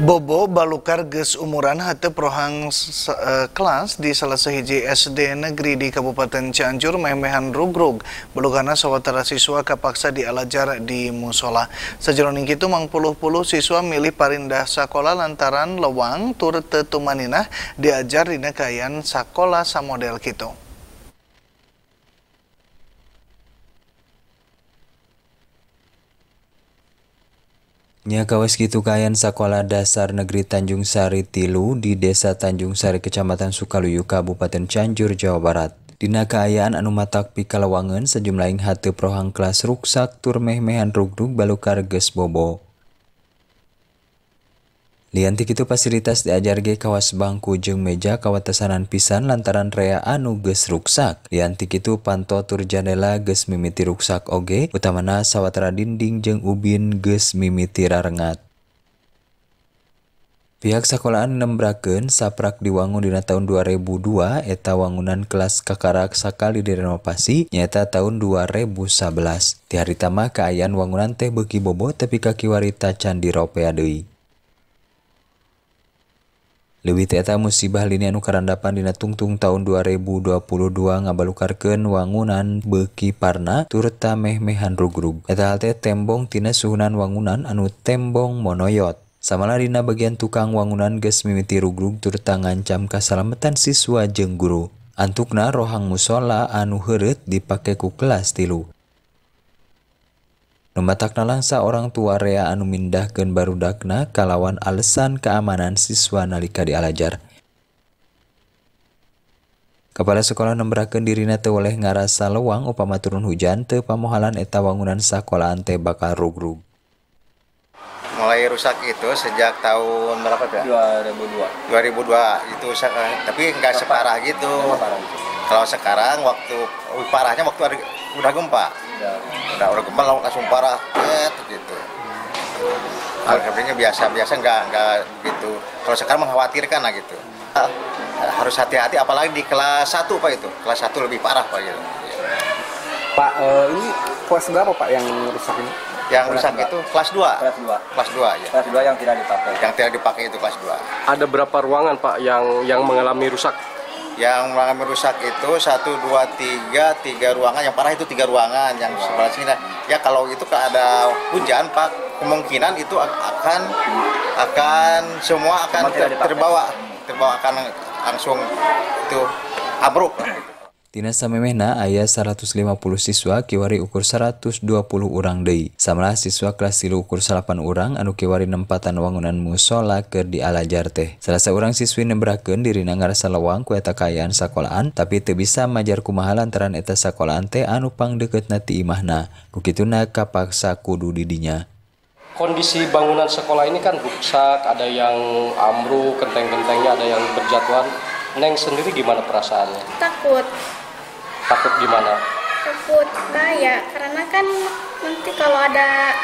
Bobo balukar ges umuran hati prohang uh, kelas di salah sehiji SD negeri di Kabupaten Cianjur memehan rugrug belukana sawatara siswa kapaksa dialajar di musola Sejroning itu mang puluh puluh siswa milih parindah sekolah lantaran lewang turte tetumaninah diajar di nekayan sekolah samodel kita. Nya kawes gitu kayan Sekolah Dasar Negeri Tanjung Sari Tilu di Desa Tanjung Sari Kecamatan Sukaluyu Kabupaten Cianjur Jawa Barat. Dina kaayaan anu matak pikalawangan sejumlah ing hati prohang kelas ruksak tur meh-mehan rugdug balu bobo. Liantik itu fasilitas diajar ge kawas bangku jeng meja kawatesanan pisan lantaran rea anu geus ruksak. Liantik itu panto tur janela ges mimiti ruksak oge, utamana sawatara dinding jeng ubin ges mimiti rarengat. Pihak sekolahan nembraken saprak diwangun dina tahun 2002 eta wangunan kelas kakarak sakali direnovasi nyata tahun 2011. Ti harita mah kaayaan wangunan teh beki bobo tapi kaki warita candi ropea deui. lebihteta musibah Li Anu karandapan Dina tungtung Ta 2022 ngaballukukaken wangunan bekiparna Tureta Meh mehan rorup tembong tin suhunan wangunan anu tembong monoyot Samlah Dina bagian tukang wangunan Ges miwiiti Rurup turangan camka salametan siswa jengguru Antukna rohang musola anu heret dipakai ku kelas tilu Numatakna langsa orang tua rea anu baru dakna kalawan alasan keamanan siswa nalika dialajar. Kepala sekolah nembrakeun dirina teu oleh ngarasa lewang upama turun hujan teu pamohalan eta wangunan sekolahan teh bakal rug Mulai rusak itu sejak tahun berapa tuh? 2002. Ya? 2002 itu tapi enggak separah gitu. Kalau sekarang waktu parahnya waktu ada, udah gempa ada. udah udah gempa langsung parah eh, gitu kalau biasa-biasa ah. nggak nggak begitu kalau sekarang mengkhawatirkan lah gitu ah, harus hati-hati apalagi di kelas 1 pak itu kelas 1 lebih parah pak gitu pak eh, ini kelas berapa pak yang rusak ini yang kelas rusak 2. itu kelas 2 kelas 2 kelas 2 ya kelas 2 yang tidak dipakai yang tidak dipakai itu kelas 2 ada berapa ruangan pak yang yang mengalami rusak yang merusak itu satu dua tiga tiga ruangan yang parah itu tiga ruangan yang sebelah sini nah, ya kalau itu ada hujan pak kemungkinan itu akan akan semua akan ter terbawa terbawa akan langsung itu abruk Tinasa memehna ayah 150 siswa kiwari ukur 120 urang deui. Samlah siswa kelas tilu ukur 8 urang anu kiwari nempatan wangunan musola ke dialajar teh. Selasa urang siswi nebrakeun dirina ngarasa lewang ku eta kayaan sekolahan tapi teu bisa majar kumaha lantaran eta sekolahan teh anu pang deketna ti imahna. Kukituna kapaksa kudu didinya kondisi bangunan sekolah ini kan rusak, ada yang ambruk, kenteng-kentengnya ada yang berjatuhan. Neng sendiri gimana perasaannya? Takut takut gimana takut nah, ya, karena kan nanti kalau ada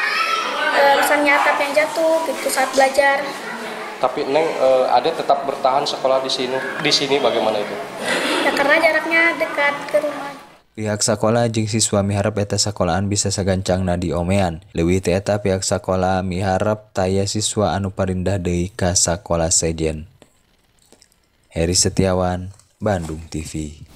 e, misalnya atap yang jatuh gitu saat belajar tapi neng e, ada tetap bertahan sekolah di sini di sini bagaimana itu ya karena jaraknya dekat ke rumah Pihak sekolah jeng siswa miharap eta sekolahan bisa segancang nadi omean. Lewi Teta, eta pihak sekolah miharap taya siswa anu parindah dei ka sekolah sejen. Heri Setiawan, Bandung TV.